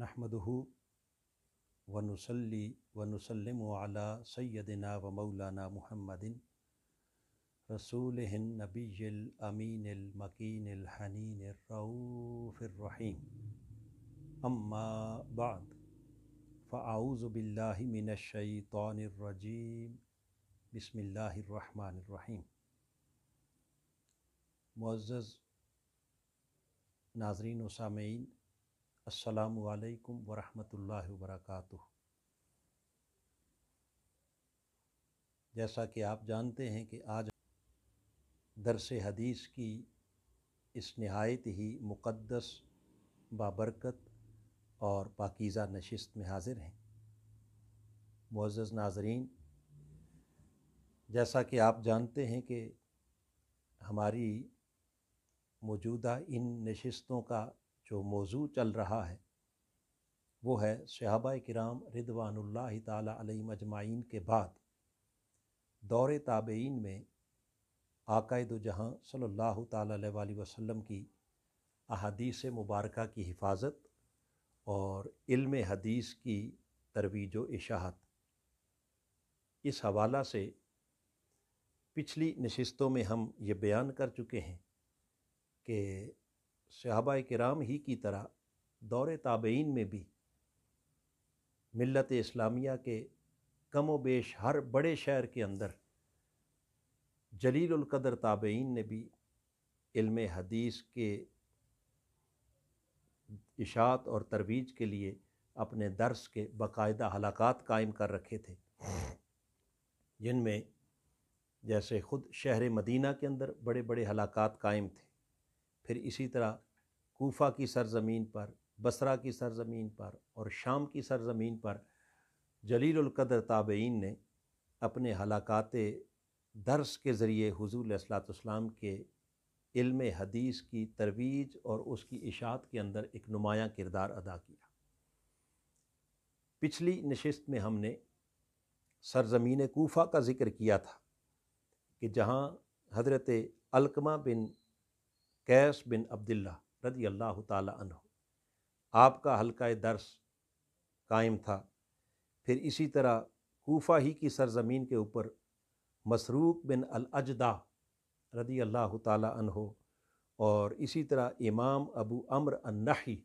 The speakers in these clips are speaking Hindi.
नहमदहू वनसली वनसलम अला सैदना व मौलाना महमदिन रसूल हिन नबील अमीन मकीन हनीन रऊफ़िररहीम अम्मा बाद फ़ाऊज़ बिल्लामिनशैतरजीम बसमीम मुआज़ नाजरीन सामीन असलकम वरहमल वर्क जैसा कि आप जानते हैं कि आज दरस हदीस की इस नहायत ही मुक़दस बाबरकत और पाकिज़ा नशस्त में हाज़िर हैं मुआज़ नाजरीन जैसा कि आप जानते हैं कि हमारी मौजूदा इन नशस्तों का जो मौजू चल रहा है वो है सहाबा कराम रिदवानुल्ला तई मजमाइन के बाद दौर ताबेन में आकायद जहाँ सल्ला वसम की अदीस मुबारक की हिफाजत और इल्म हदीस की तरवीज इशाहत इस हवाला से पिछली नशस्तों में हम ये बयान कर चुके हैं कि शहबा कराम ही की तरह दौर ताबेन में भी मिलत इस्लामिया के कम व बेश हर बड़े शहर के अंदर जलीलकदर ताबेन ने भी इल्म हदीस के इशात और तरवीज के लिए अपने दर्स के बाकायदा हलाकत कायम कर रखे थे जिनमें जैसे ख़ुद शहर मदीना के अंदर बड़े बड़े हलाकत कायम थे फिर इसी तरह कोफा की सरजमीन पर बसरा की सरजमीन पर और शाम की सरजमीन पर जलीलकदर ताबेन ने अपने हलाकत दर्स के ज़रिए हजूल असलातम के इल्म हदीस की तरवीज और उसकी इशात के अंदर एक नुमाया किरदार अदा किया पिछली नशस्त में हमने सरजमीन कोफा का ज़िक्र किया था कि जहाँ हजरत अलकमा बिन कैस बिन अब्दुल्ला रदी अल्लाह तह आपका हल्का दर्स कायम था फिर इसी तरह कोफा ही की सरजमीन के ऊपर मसरूक बिन अजदा रदी अल्लाह तह और इसी तरह इमाम अबू अम्र अन्नाही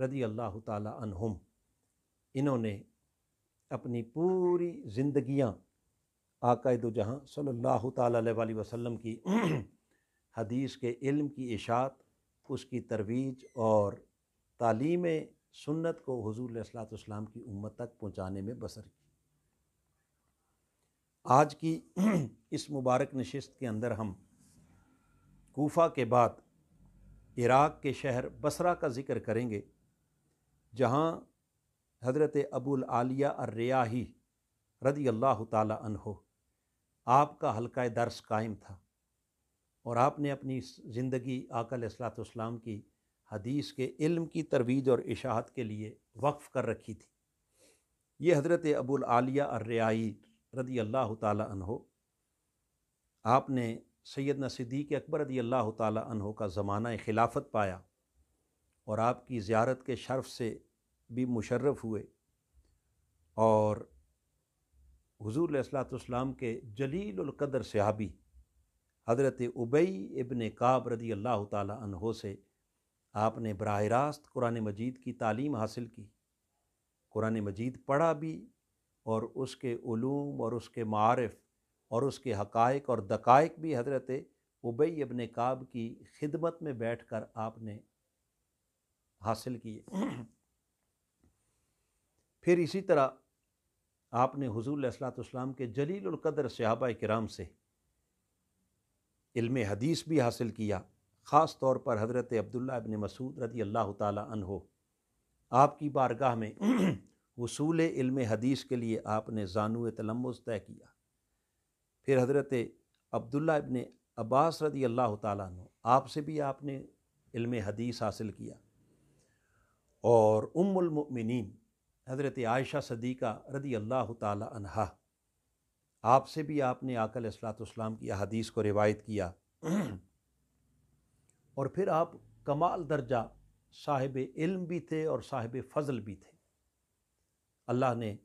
रदी अल्लाह तहम इन्होंने अपनी पूरी ज़िंदगियाँ आकायद जहाँ सल्लल्लाहु अलैहि वसल्लम की हदीस के इल्म की इशात उसकी तरवीज और तालीम सुन्नत को हजूर सलाम की उम्मत तक पहुँचाने में बसर की आज की इस मुबारक नशस्त के अंदर हम कोफा के बाद इराक़ के शहर बसरा का ज़िक्र करेंगे जहाँ हज़रत अबुल आलिया अर्रियाही रदी अल्लाह तन हो आपका हल्का दर्स कायम था और आपने अपनी ज़िंदगी आकल असलातम की हदीस के इल्म की तरवीज और इशाहत के लिए वक्फ़ कर रखी थी ये हज़रत अबुल आलिया अर्रियाई रदी अल्लाह तहो आपने सैद न सिद्दीक अकबर रदी अल्लाह तहो का ज़माना खिलाफत पाया और आपकी ज़्यारत के शर्फ से भी मुशर्रफ हुए और हजूर असलातम के जलीलकदर सहाबी हज़रत उबई इबन काब रदी अल्लाह तहो से आपने बरह रास्त कुरान मजीद की तालीम हासिल की कुरान मजीद पढ़ा भी और उसके ूम और उसके मारफ़ और उसके हक़ाइक और दकाइक भी हज़रत उबई इबन काब की खिदमत में बैठ कर आपने हासिल किए फिर इसी तरह आपने हजूल असलातम के जलील कदर सहाबा कराम से इल्म हदीस भी हासिल किया ख़ास तौर पर हज़रत अब्दुल्ला अबन मसूद रदी अल्लाह तहो आपकी बारगाह में वसूल इल्म हदीस के लिए आपने जानू तलम्बस तय किया फिर हज़रत अब्दुल्ला इबन अब्बास रदी अल्लाह तु आपसे भी आपने इल्म हदीस हासिल किया और उम्मुलमिन हज़रत आयशा सदीक़ा रदी अल्लाह तह आपसे भी आपने आकल असलातम की हदीस को रिवायत किया और फिर आप कमाल दर्जा साहिब इल्म भी थे और साहिब फ़ज़ल भी थे अल्लाह ने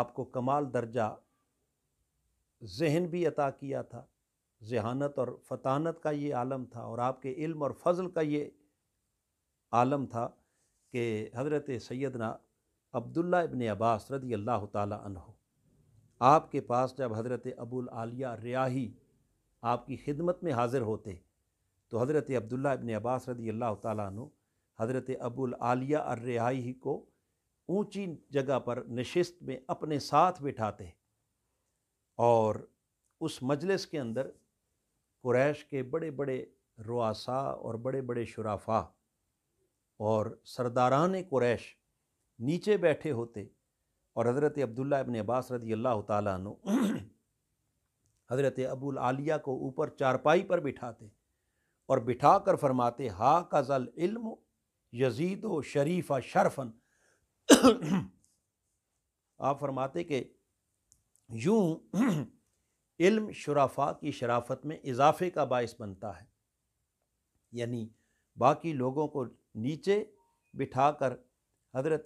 आपको कमाल दर्जा जहन भी अता किया था जहानत और फतानत का ये आलम था और आपके इल्म और फ़ज़ल का ये आलम था कि हज़रत सैदना अब्दुल्ला इबन अब्बास रदी अल्लाह तहो आपके पास जब हज़रत अबुल आलिया रियाही आपकी खिदमत में हाज़िर होते तो हज़रत अब्दुल्ला इबन अब्बास रदी अल्लाह तु हज़रत अबुल आलिया अर रिहाई को ऊंची जगह पर नशस्त में अपने साथ बिठाते और उस मजलिस के अंदर कुरैश के बड़े बड़े रुआसा और बड़े बड़े शुराफा और सरदारान कुरैश नीचे बैठे होते और हज़रत अब्दुल्ला इबन अब्बास रदी अल्लाह तु हज़रत अबुल आलिया को ऊपर चारपाई पर बिठाते और बिठा कर फरमाते हा कज़ल इल्म यजीद व शरीफा शरफन आप फरमाते कि यूँ इल्म शराफ़ा की शराफत में इजाफे का बायस बनता है यानी बाकी लोगों को नीचे बिठा कर हज़रत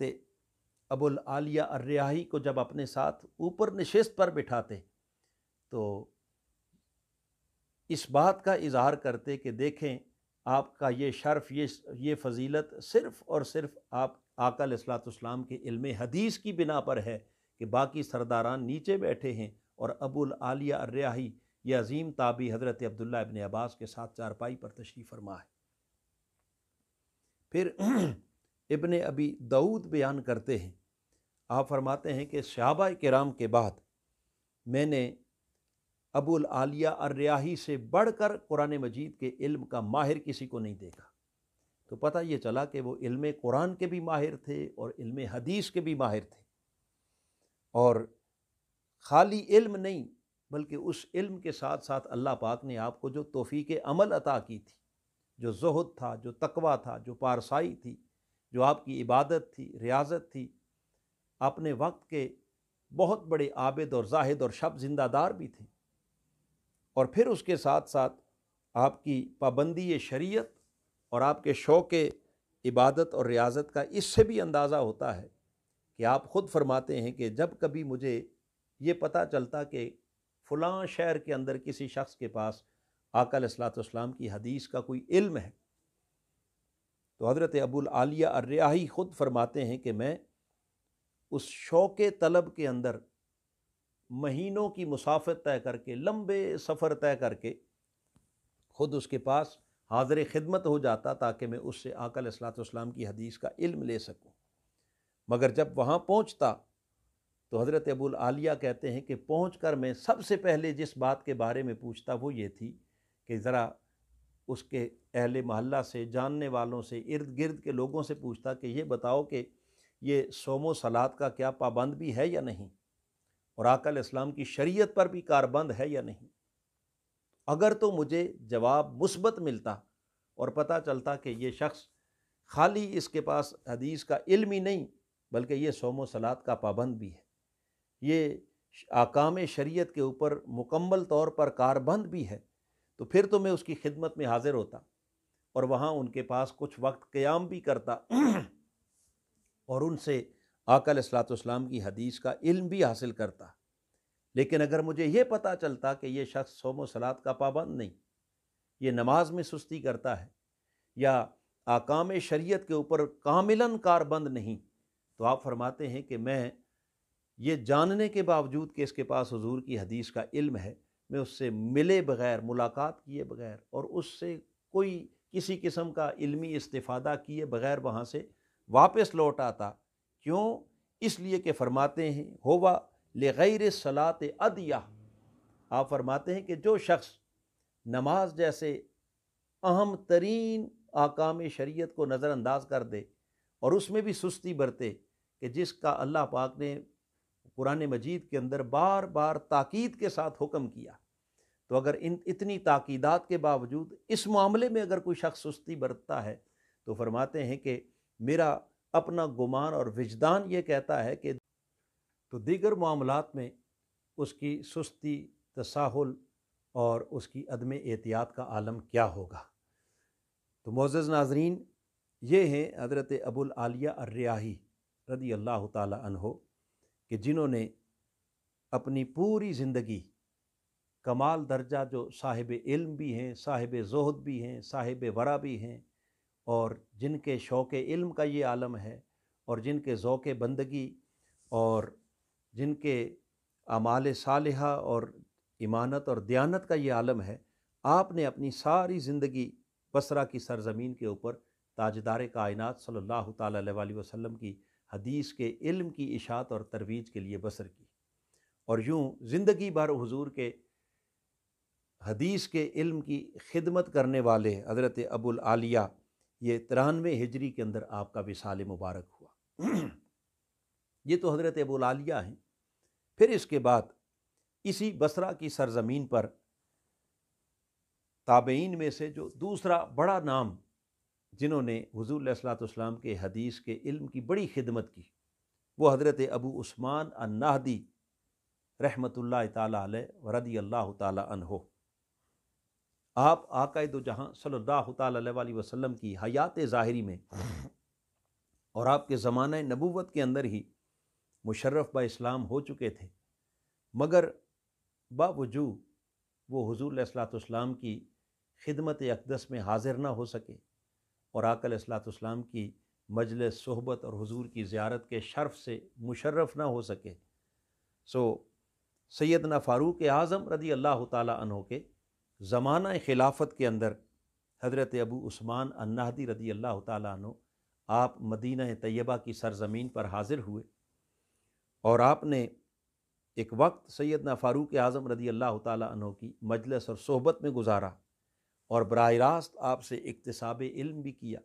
अबुल आलिया अर्रियाही को जब अपने साथ ऊपर नशस्त पर बिठाते तो इस बात का इजहार करते कि देखें आपका ये शर्फ ये ये फजीलत सिर्फ़ और सिर्फ़ आप आकल असलातम के इल्म हदीस की बिना पर है कि बाकी सरदारान नीचे बैठे हैं और अबुल आलिया अर्रियाही ये अजीम ताबी हज़रत अब्दुल्ला इबन अब्बास के साथ चारपाई पर तशरीफ़ फरमा है फिर इबन अबी दाऊद बयान करते हैं आप फरमाते हैं कि सहाबा कराम के बाद मैंने अबुल आलिया अर्याही से बढ़कर कुरान मजीद के इल्म का माहिर किसी को नहीं देखा तो पता ये चला कि वो इल्म कुरान के भी माहिर थे और इल्म हदीस के भी माहिर थे और खाली इल्म नहीं बल्कि उस इल्म के साथ साथ अल्लाह पाक ने आपको जो तोफ़ी के अमल अता की थी जो जहद था जो तकवा था जो पारसाई थी जो आपकी इबादत थी रियाजत थी अपने वक्त के बहुत बड़े आबद और जाहिद और शब जिंदादार भी थे और फिर उसके साथ साथ आपकी पाबंदी शरीयत और आपके शौक़ इबादत और रियाजत का इससे भी अंदाज़ा होता है कि आप ख़ुद फरमाते हैं कि जब कभी मुझे ये पता चलता कि फ़लाँ शहर के अंदर किसी शख्स के पास आकल असलातम की हदीस का कोई इल्म है तो हज़रत अबूल आलिया अर्रियाही ख़ुद फरमाते हैं कि मैं उस शौक़ तलब के अंदर महीनों की मुसाफत तय करके लंबे सफ़र तय करके ख़ुद उसके पास हाजिर खिदमत हो जाता ताकि मैं उससे आकल असलातम की हदीस का इल्म ले सकूं मगर जब वहाँ पहुँचता तो हज़रत अबूल आलिया कहते हैं कि पहुँच कर मैं सबसे पहले जिस बात के बारे में पूछता वो ये थी कि ज़रा उसके अहल महल्ला से जानने वालों से इर्द गिर्द के लोगों से पूछता कि ये बताओ कि ये सोमो सलाद का क्या पाबंद भी है या नहीं और आकल इस्लाम की शरीयत पर भी कारबंद है या नहीं अगर तो मुझे जवाब मुसबत मिलता और पता चलता कि ये शख्स खाली इसके पास हदीस का इल्म ही नहीं बल्कि ये सोमो सलाद का पाबंद भी है ये आकाम शरीयत के ऊपर मुकम्मल तौर पर कारबंद भी है तो फिर तो मैं उसकी खिदमत में हाज़िर होता और वहाँ उनके पास कुछ वक्त क़याम भी करता और उनसे आकल असलातम की हदीस का इल्म भी हासिल करता लेकिन अगर मुझे ये पता चलता कि ये शख्स सोम सलात का पाबंद नहीं ये नमाज में सुस्ती करता है या आकाम शरीयत के ऊपर कामिलन कारबंद नहीं तो आप फरमाते हैं कि मैं ये जानने के बावजूद कि इसके पास हजूर की हदीस का इल्म है मैं उससे मिले बगैर मुलाकात किए बगैर और उससे कोई किसी किस्म का इल्मी इस्तादा किए बगैर वहाँ से वापस लौट आता क्यों इसलिए कि फरमाते हैं होवा ले गैर सलात अदिया आप फरमाते हैं कि जो शख्स नमाज जैसे अहम तरीन आकाम शरीयत को नज़रअंदाज कर दे और उसमें भी सुस्ती बरते कि जिसका अल्लाह पाक ने कुरान मजीद के अंदर बार बार ताक़ीद के साथ हुक्म किया तो अगर इन इतनी ताक़ीदात के बावजूद इस मामले में अगर कोई शख्स सुस्ती बरतता है तो फरमाते हैं कि मेरा अपना गुमान और विजदान ये कहता है कि तो दीगर मामला में उसकी सुस्ती तसाहुल और उसकी अदम एहतियात का आलम क्या होगा तो मोज़ नाजरीन ये हैं हज़रत अबुल आलिया अर्रियाही रदी अल्लाह तहो कि जिन्होंने अपनी पूरी ज़िंदगी कमाल दर्जा जो साहिब इल्म भी हैं साहिब जहद भी हैं साहिब वरा भी हैं और जिनके शौक़ इल्म का ये आलम है और जिनके ओक़ बंदगी और जिनके अमाल साल और इमानत और दयानत का ये आलम है आपने अपनी सारी ज़िंदगी बसरा की सरजमीन के ऊपर ताजदार कायनत सल्ला वसम की हदीस के इल्म की इशात और तरवीज के लिए बसर की और यूँ ज़िंदगी भर हजूर के हदीस के इल्म की खिदमत करने वाले हज़रत अबुल आलिया ये तिरानवे हिजरी के अंदर आपका विसाल मुबारक हुआ ये तो हज़रत अबूलालिया हैं फिर इसके बाद इसी बसरा की सरजमीन पर ताबेन में से जो दूसरा बड़ा नाम जिन्होंने हजूर सलाम के हदीस के इल्म की बड़ी खिदमत की वो हज़रत अबू उस्मान अन्नाहदी रहमत ला तरदी अल्लाह हो आप आकद जहाँ सल्ला वसम की हयात ज़ाहरी में और आपके ज़मान नबूवत के अंदर ही मुशर्रफ बा इस्लाम हो चुके थे मगर बावजू वो हजूर सलाम की खिदमत अकदस में हाजिर ना हो सके और आकल सलाम की मजल सहबत और हजूर की ज़्यारत के शर्फ से मुशर्रफ ना हो सके सो सैदना फ़ारूक आज़म रदी अल्लाह तहों के ज़माना खिलाफत के अंदर हज़रत अबू उस्मान अन्नादी रदी अल्लाह तु आप मदीना तय्यबा की सरजमीन पर हाज़िर हुए और आपने एक वक्त सैदना फ़ारूक आज़म रदी अल्लाह तु की मजलस और सहबत में गुजारा और बरह रास्त आपसे इकतसाब इल्म भी किया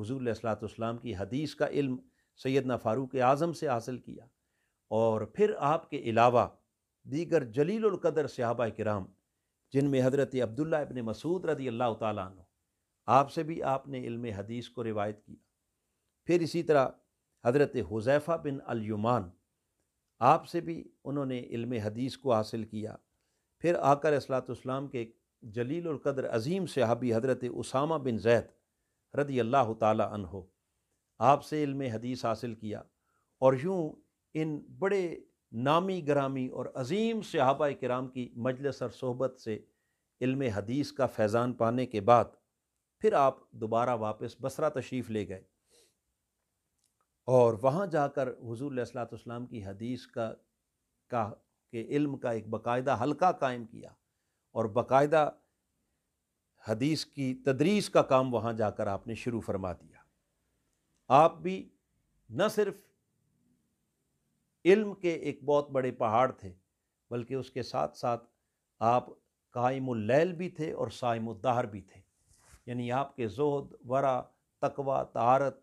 हजूर सलाम की हदीस का इल्म सैदना फ़ारूक आज़म से हासिल किया और फिर आपके अलावा दीगर जलीलकदर सहाबा कराम जिनमें हज़रत अब्दुल्ला इबन मसूद रदी अल्लाह तु आपसे भी आपने इल्म हदीस को रिवायत किया फिर इसी तरह हज़रत हुजैफ़ा बिन अलयुमान आपसे भी उन्होंने इल्म हदीस को हासिल किया फिर आकर असलातम के जलील और कदर अजीम सहाबी हज़रत उसामा बिन जैद रदी अल्लाह हो आपसे इल्म हदीस हासिल किया और यूँ इन बड़े नामी ग्रामी और अजीम सहाबा कराम की मजलस और सोहबत से इल्म हदीस का फैज़ान पाने के बाद फिर आप दोबारा वापस बसरा तशरीफ़ ले गए और वहाँ जाकर हजूर सलाम की हदीस का का के इल्म का एक बाकायदा हलका कायम किया और बाकायदा हदीस की तदरीस का काम वहाँ जाकर आपने शुरू फरमा दिया आप भी न सिर्फ़ इल्म के एक बहुत बड़े पहाड़ थे बल्कि उसके साथ साथ आप कायमुल्लैल भी थे और सायमुद्दार भी थे यानी आपके जोद वरा तकवा तारत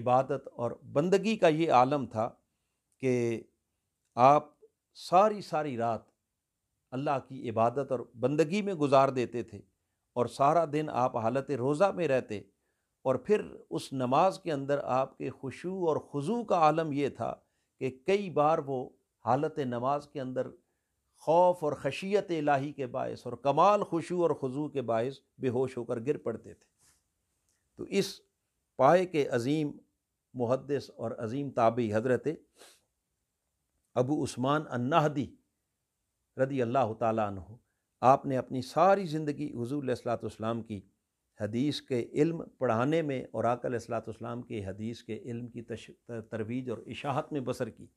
इबादत और बंदगी का ये आलम था कि आप सारी सारी रात अल्लाह की इबादत और बंदगी में गुजार देते थे और सारा दिन आप हालत रोज़ा में रहते और फिर उस नमाज के अंदर आपके खुशू और खुजू का आलम यह था कि कई बार वो हालत नमाज के अंदर खौफ और खशियत इलाही के बायस और कमाल खुशू और ख़ुजू के बायस बेहोश होकर गिर पड़ते थे तो इस पाए के अजीम मुहदस और अजीम ताबी हज़रत अबू उस्मान अन्नाहदी रदी अल्लाह तु आपने अपनी सारी ज़िंदगी हजूर सलाम की हदीस के इल्म पढ़ाने में और आकल असलातम के हदीस के इल्म की तरवीज और इशाहत में बसर की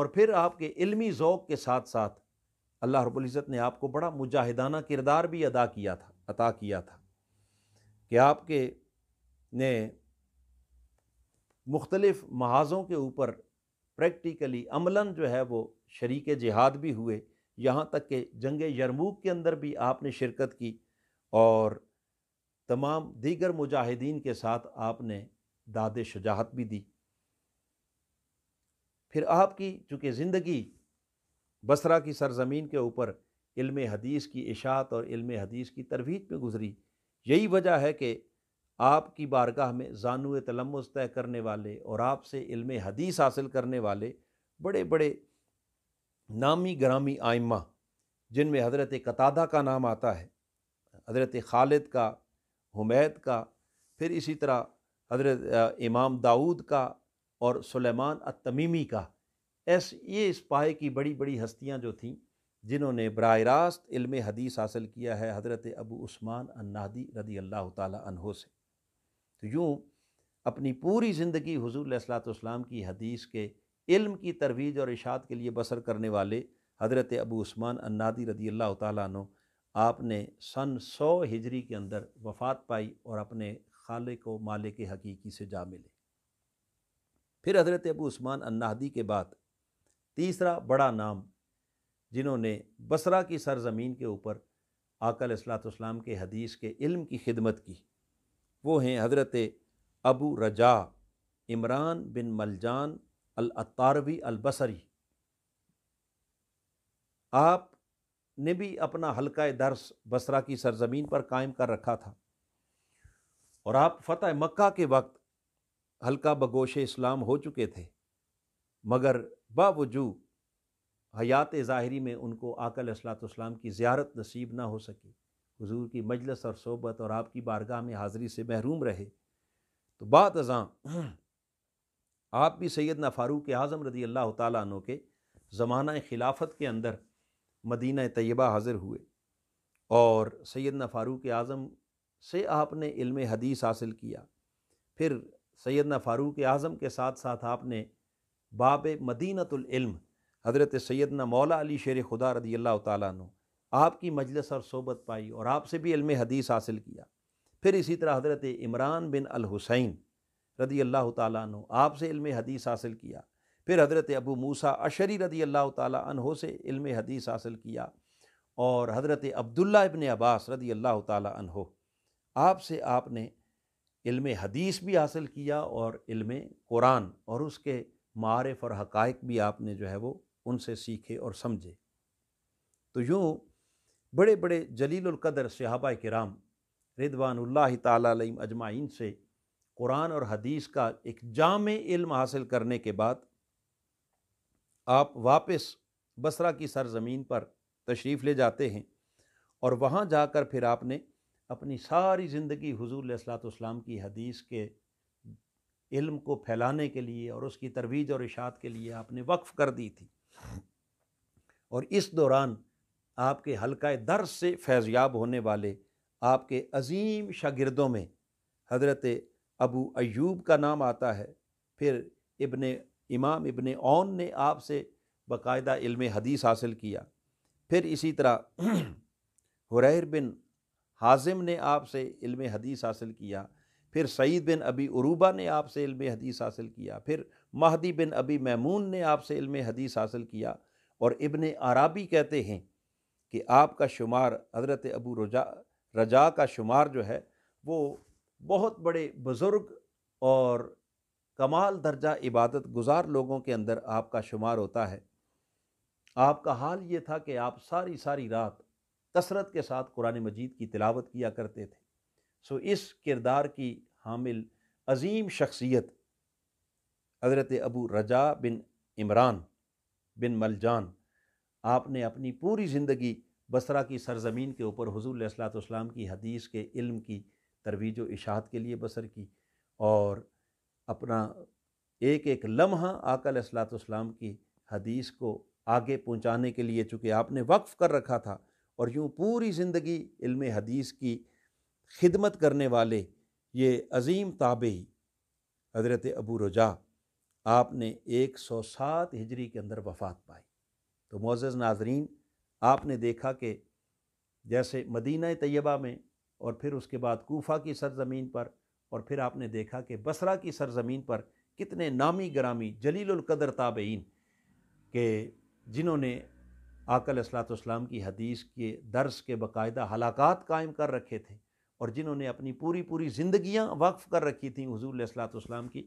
और फिर आपके इल्मी ओक़ के साथ साथ अल्लाह रबुल्ज़त ने आपको बड़ा मुजाहिदाना किरदार भी अदा किया था अता किया था कि आपके ने मुख्तलफ़ महाजों के ऊपर प्रैक्टिकली अमला जो है वो शरीक जिहाद भी हुए यहाँ तक कि जंग यरमूक के अंदर भी आपने शिरकत की और तमाम दीगर मुजाहिदीन के साथ आपने दाद शजाहत भी दी फिर आपकी चूँकि ज़िंदगी बसरा की सरजमीन के ऊपर इल्म हदीस की इशात और इल्म हदीस की तरवीज में गुजरी यही वजह है कि आपकी बारगाह में जानू तलमस तय करने वाले और आपसे इल्म हदीस हासिल करने वाले बड़े बड़े नामी ग्रामी आइमा जिनमें हज़रत कतादा का नाम आता है हज़रत खालिद का हुमैद का फिर इसी तरह हजरत इमाम दाऊद का और सुलेमान अतमीमी का ऐस ये इस पाए की बड़ी बड़ी हस्तियाँ जो थीं जिन्होंने बरह रास्त इल्म हदीस हासिल किया है हज़रत अबू उस्मान अन्नादी रदी अल्लाह तहो से तो यूँ अपनी पूरी ज़िंदगी हजूर सलाम की हदीस के इल्म की तरवीज और इशात के लिए बसर करने वाले हज़रत अबू उस्मान अन्नादी रदी अल्लाह तु आपने सन सौ हिजरी के अंदर वफ़ात पाई और अपने खाले को माले के हकीकी से जा मिले फिर हज़रत अबू उस्मान अन्नादी के बाद तीसरा बड़ा नाम जिन्होंने बसरा की सरजमीन के ऊपर आकल असलातम के हदीस के इल्म की खिदमत की वो हैं हज़रत अबू रजा इमरान बिन मलजान अल अतारवी अलबसरी आप ने भी अपना हल्का दर्स बसरा की सरजमीन पर कायम कर रखा था और आप फतह मक्का के वक्त हल्का बगोश इस्लाम हो चुके थे मगर बावजू हयात ज़ाहरी में उनको आकल असलातम की ज़्यारत नसीब ना हो सकी हजूर की मजलस और सोबत और आपकी बारगाह में हाज़िरी से महरूम रहे तो बात अजा आप भी सैदना फ़ारूक आज़म रदी अल्लाह तु के ज़माना खिलाफत के अंदर मदीना तयबा हाज़िर हुए और सैदना फ़ारूक अज़म से आपने इल्म हदीस हासिल किया फिर सैदना फ़ारूक अज़म के साथ साथ आपने बाब मदीनतम हज़रत सैदना मौला अली शेर खुदा रदी अल्लाह तु आपकी मजलस और सोबत पाई और आपसे भी इल्म हदीस हासिल किया फिर इसी तरह हज़रत इमरान बिन अल हुसैन रदी अल्लाह तु आपसे इल्म हदीस हासिल किया फिर हज़रत अबू मूसा अशरी रदी अल्लाह तहो से इल्म हदीस हासिल किया और हज़रत अब्दुल्ला इबन अब्बास रदी अल्लाह तहो आपसे आपने इल्म हदीस भी हासिल किया और इल्म कुरान और उसके मारफ और हकाइक भी आपने जो है वो उनसे सीखे और समझे तो यूँ बड़े बड़े जलीलकदर सहाबा कराम रिदवानल्ला तम अजमाइन से कुरान और हदीस का एक जाम इल्म हासिल करने के बाद आप वापस बसरा की सरज़मीन पर तशरीफ़ ले जाते हैं और वहाँ जाकर फिर आपने अपनी सारी ज़िंदगी हजूर सलाम की हदीस के इल्म को फैलाने के लिए और उसकी तरवीज और इशात के लिए आपने वक्फ़ कर दी थी और इस दौरान आपके हल्का दर से फैज़याब होने वाले आपके अजीम शागिर्दों में हज़रत अबू अयूब का नाम आता है फिर इबन इमाम इबन ओन ने आपसे बाकायदा इल्म हदीस हासिल किया फिर इसी तरह हुरैर बिन हाजिम ने आपसे इल्म हदीस हासिल किया फिर सईद बिन अबी अरूबा ने आपसे इल्म हदीस हासिल किया फिर महदी बिन अबी मैमून ने आपसे इल्म हदीस हासिल किया और इबन आराबी कहते हैं कि आपका शुमार हज़रत अबू रजा रजा का शुमार जो है वो बहुत बड़े बुज़ुर्ग और कमाल दर्जा इबादत गुजार लोगों के अंदर आपका शुमार होता है आपका हाल ये था कि आप सारी सारी रात कसरत के साथ कुरान मजीद की तिलावत किया करते थे सो इस किरदार की हामिल अजीम शख्सियत हज़रत अबू रजा बिन इमरान बिन मलजान आपने अपनी पूरी ज़िंदगी बसरा की सरजमीन के ऊपर हजूर सलाम की हदीस के इल्म की तरवीज व इशात के लिए बसर की और अपना एक एक लम्हा आकल असलातम की हदीस को आगे पहुंचाने के लिए चूँकि आपने वक्फ़ कर रखा था और यूँ पूरी ज़िंदगी इल्म हदीस की खिदमत करने वाले ये अजीम ताबे हज़रत अबू रजा आपने 107 हिजरी के अंदर वफ़ात पाई तो मोज़ नाजरीन आपने देखा कि जैसे मदीना तय्यबा में और फिर उसके बाद कोफ़ा की सरजमीन पर और फिर आपने देखा कि बसरा की सरजमीन पर कितने नामी ग्रामी जलीलकदर ताबेन के जिन्होंने आकल असलातम की हदीस के दर्स के बाकायदा हलाक़त कायम कर रखे थे और जिन्होंने अपनी पूरी पूरी ज़िंदगियाँ वक्फ़ कर रखी थी हजूल असलातम की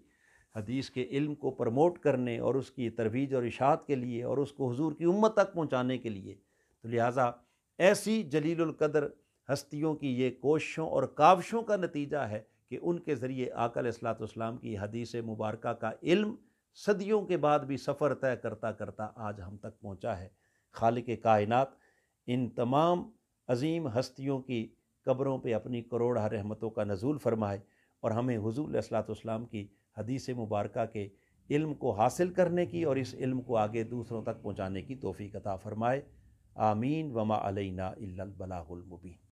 हदीस के इल्म को प्रमोट करने और उसकी तरवीज और इशात के लिए और उसको हजूर की उम्मत तक पहुँचाने के लिए तो लिहाजा ऐसी जलीलकदर हस्तियों की ये कोशिशों और काविशों का नतीजा है कि उनके ज़रिए आकल असलातम की हदीस मुबारक का इल्म सदियों के बाद भी सफ़र तय करता करता आज हम तक पहुँचा है खाल के कायनत इन तमाम अजीम हस्तियों की कब्रों पर अपनी करोड़ा रहमतों का नजूल फरमाए और हमें हजूल असलातम की हदीस मुबारक के इल्म को हासिल करने की और इस इल्म को आगे दूसरों तक पहुँचाने की तोफ़ी कता फ़रमाए आमीन वमा अलैना इल्लल बलागुल मुबीन